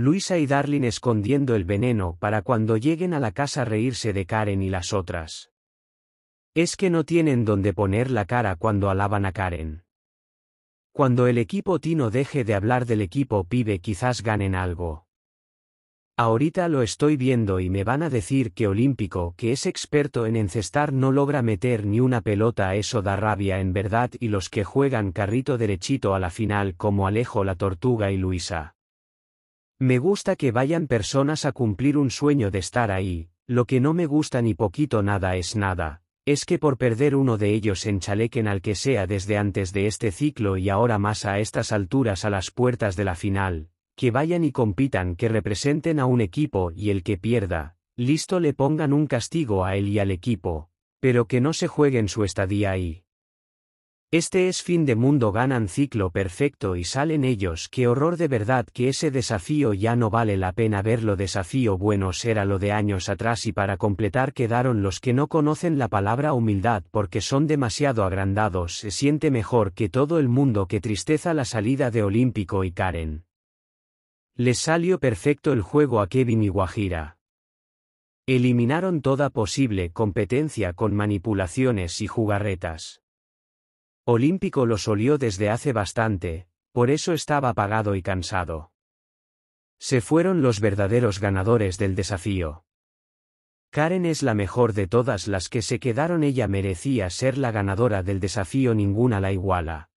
Luisa y Darlin escondiendo el veneno para cuando lleguen a la casa reírse de Karen y las otras. Es que no tienen dónde poner la cara cuando alaban a Karen. Cuando el equipo Tino deje de hablar del equipo pibe quizás ganen algo. Ahorita lo estoy viendo y me van a decir que Olímpico, que es experto en encestar, no logra meter ni una pelota, eso da rabia en verdad y los que juegan carrito derechito a la final como Alejo la Tortuga y Luisa. Me gusta que vayan personas a cumplir un sueño de estar ahí, lo que no me gusta ni poquito nada es nada, es que por perder uno de ellos en enchalequen al que sea desde antes de este ciclo y ahora más a estas alturas a las puertas de la final, que vayan y compitan que representen a un equipo y el que pierda, listo le pongan un castigo a él y al equipo, pero que no se jueguen su estadía ahí. Este es fin de mundo ganan ciclo perfecto y salen ellos, qué horror de verdad que ese desafío ya no vale la pena verlo desafío bueno será lo de años atrás y para completar quedaron los que no conocen la palabra humildad porque son demasiado agrandados, se siente mejor que todo el mundo que tristeza la salida de Olímpico y Karen. Les salió perfecto el juego a Kevin y Guajira. Eliminaron toda posible competencia con manipulaciones y jugarretas. Olímpico los olió desde hace bastante, por eso estaba apagado y cansado. Se fueron los verdaderos ganadores del desafío. Karen es la mejor de todas las que se quedaron, ella merecía ser la ganadora del desafío, ninguna la iguala.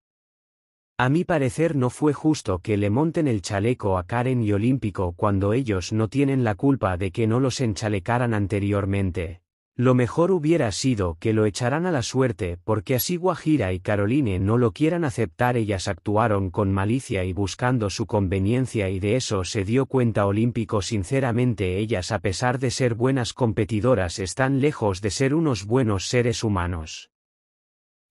A mi parecer no fue justo que le monten el chaleco a Karen y Olímpico cuando ellos no tienen la culpa de que no los enchalecaran anteriormente, lo mejor hubiera sido que lo echaran a la suerte porque así Guajira y Caroline no lo quieran aceptar ellas actuaron con malicia y buscando su conveniencia y de eso se dio cuenta Olímpico sinceramente ellas a pesar de ser buenas competidoras están lejos de ser unos buenos seres humanos.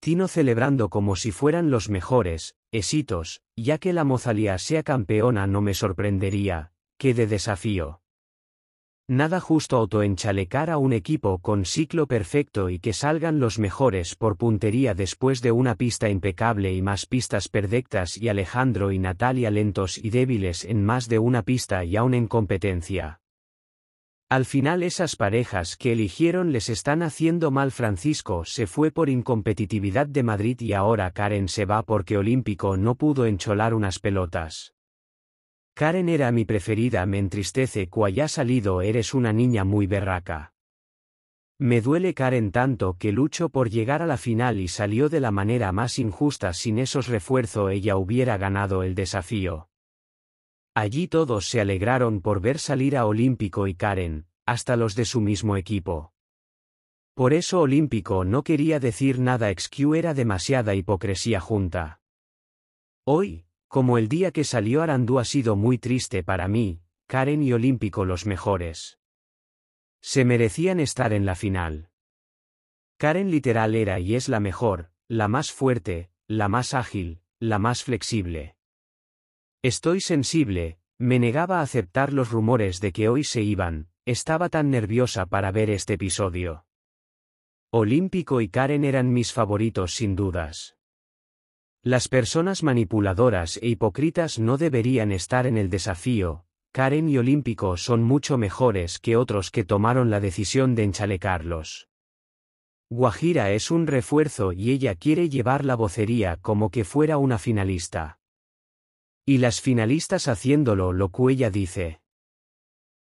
Tino celebrando como si fueran los mejores, éxitos, ya que la mozalía sea campeona no me sorprendería, que de desafío. Nada justo autoenchalecar a un equipo con ciclo perfecto y que salgan los mejores por puntería después de una pista impecable y más pistas perfectas y Alejandro y Natalia lentos y débiles en más de una pista y aún en competencia. Al final esas parejas que eligieron les están haciendo mal Francisco se fue por incompetitividad de Madrid y ahora Karen se va porque Olímpico no pudo encholar unas pelotas. Karen era mi preferida, me entristece cual ya salido, eres una niña muy berraca. Me duele Karen tanto que lucho por llegar a la final y salió de la manera más injusta sin esos refuerzo ella hubiera ganado el desafío. Allí todos se alegraron por ver salir a Olímpico y Karen, hasta los de su mismo equipo. Por eso Olímpico no quería decir nada XQ era demasiada hipocresía junta. Hoy, como el día que salió Arandú ha sido muy triste para mí, Karen y Olímpico los mejores. Se merecían estar en la final. Karen literal era y es la mejor, la más fuerte, la más ágil, la más flexible. Estoy sensible, me negaba a aceptar los rumores de que hoy se iban, estaba tan nerviosa para ver este episodio. Olímpico y Karen eran mis favoritos sin dudas. Las personas manipuladoras e hipócritas no deberían estar en el desafío, Karen y Olímpico son mucho mejores que otros que tomaron la decisión de enchalecarlos. Guajira es un refuerzo y ella quiere llevar la vocería como que fuera una finalista. Y las finalistas haciéndolo lo que ella dice.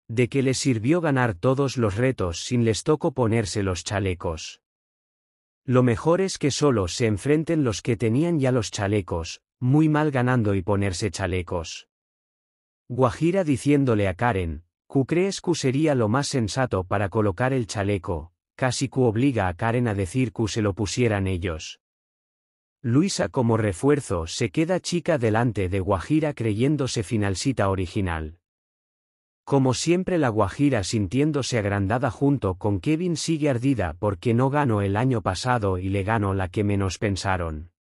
De que les sirvió ganar todos los retos sin les tocó ponerse los chalecos. Lo mejor es que solo se enfrenten los que tenían ya los chalecos, muy mal ganando y ponerse chalecos. Guajira diciéndole a Karen, Q crees que sería lo más sensato para colocar el chaleco, casi obliga a Karen a decir que se lo pusieran ellos. Luisa como refuerzo se queda chica delante de Guajira creyéndose finalcita original. Como siempre la Guajira sintiéndose agrandada junto con Kevin sigue ardida porque no ganó el año pasado y le ganó la que menos pensaron.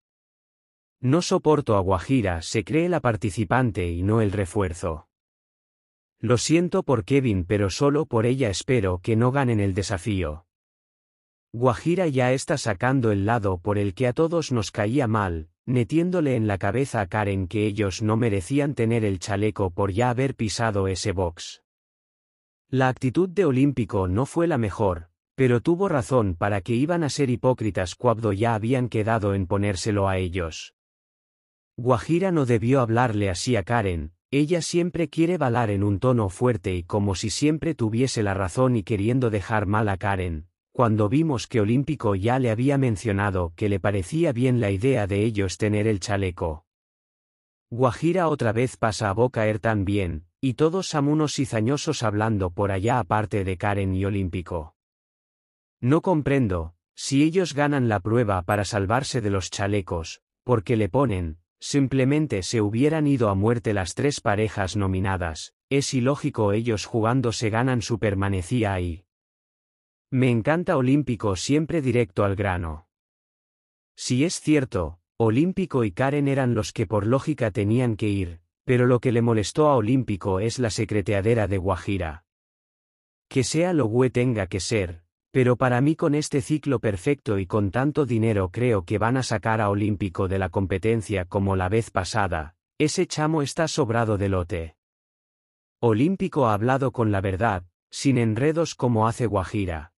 No soporto a Guajira se cree la participante y no el refuerzo. Lo siento por Kevin pero solo por ella espero que no ganen el desafío. Guajira ya está sacando el lado por el que a todos nos caía mal, metiéndole en la cabeza a Karen que ellos no merecían tener el chaleco por ya haber pisado ese box. La actitud de Olímpico no fue la mejor, pero tuvo razón para que iban a ser hipócritas cuando ya habían quedado en ponérselo a ellos. Guajira no debió hablarle así a Karen, ella siempre quiere balar en un tono fuerte y como si siempre tuviese la razón y queriendo dejar mal a Karen, cuando vimos que Olímpico ya le había mencionado que le parecía bien la idea de ellos tener el chaleco. Guajira otra vez pasa a Boca tan también, y todos amunos cizañosos hablando por allá aparte de Karen y Olímpico. No comprendo, si ellos ganan la prueba para salvarse de los chalecos, porque le ponen, simplemente se hubieran ido a muerte las tres parejas nominadas, es ilógico ellos jugando se ganan su permanecía ahí. Me encanta Olímpico siempre directo al grano. Si es cierto, Olímpico y Karen eran los que por lógica tenían que ir, pero lo que le molestó a Olímpico es la secreteadera de Guajira. Que sea lo que tenga que ser, pero para mí con este ciclo perfecto y con tanto dinero creo que van a sacar a Olímpico de la competencia como la vez pasada, ese chamo está sobrado de lote. Olímpico ha hablado con la verdad, sin enredos como hace Guajira.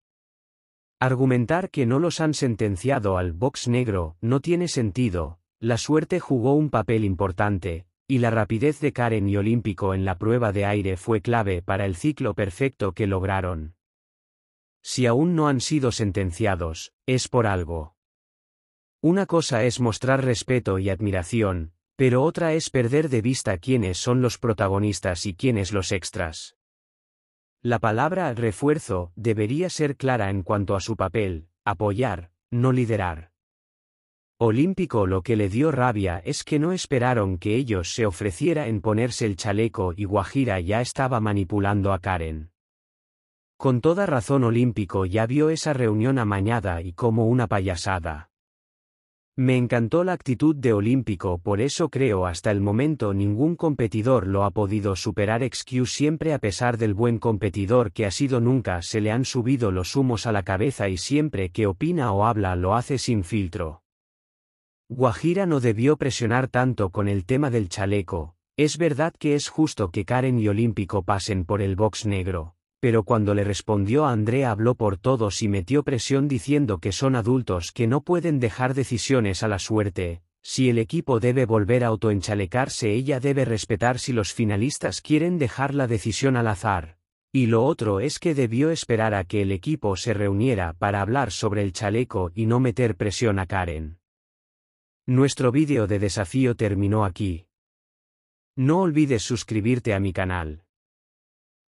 Argumentar que no los han sentenciado al box negro no tiene sentido, la suerte jugó un papel importante, y la rapidez de Karen y Olímpico en la prueba de aire fue clave para el ciclo perfecto que lograron. Si aún no han sido sentenciados, es por algo. Una cosa es mostrar respeto y admiración, pero otra es perder de vista quiénes son los protagonistas y quiénes los extras. La palabra refuerzo debería ser clara en cuanto a su papel, apoyar, no liderar. Olímpico lo que le dio rabia es que no esperaron que ellos se ofreciera en ponerse el chaleco y Guajira ya estaba manipulando a Karen. Con toda razón Olímpico ya vio esa reunión amañada y como una payasada. Me encantó la actitud de Olímpico, por eso creo hasta el momento ningún competidor lo ha podido superar. XQ siempre a pesar del buen competidor que ha sido nunca se le han subido los humos a la cabeza y siempre que opina o habla lo hace sin filtro. Guajira no debió presionar tanto con el tema del chaleco, es verdad que es justo que Karen y Olímpico pasen por el box negro, pero cuando le respondió a Andrea habló por todos y metió presión diciendo que son adultos que no pueden dejar decisiones a la suerte, si el equipo debe volver a autoenchalecarse ella debe respetar si los finalistas quieren dejar la decisión al azar. Y lo otro es que debió esperar a que el equipo se reuniera para hablar sobre el chaleco y no meter presión a Karen. Nuestro vídeo de desafío terminó aquí. No olvides suscribirte a mi canal.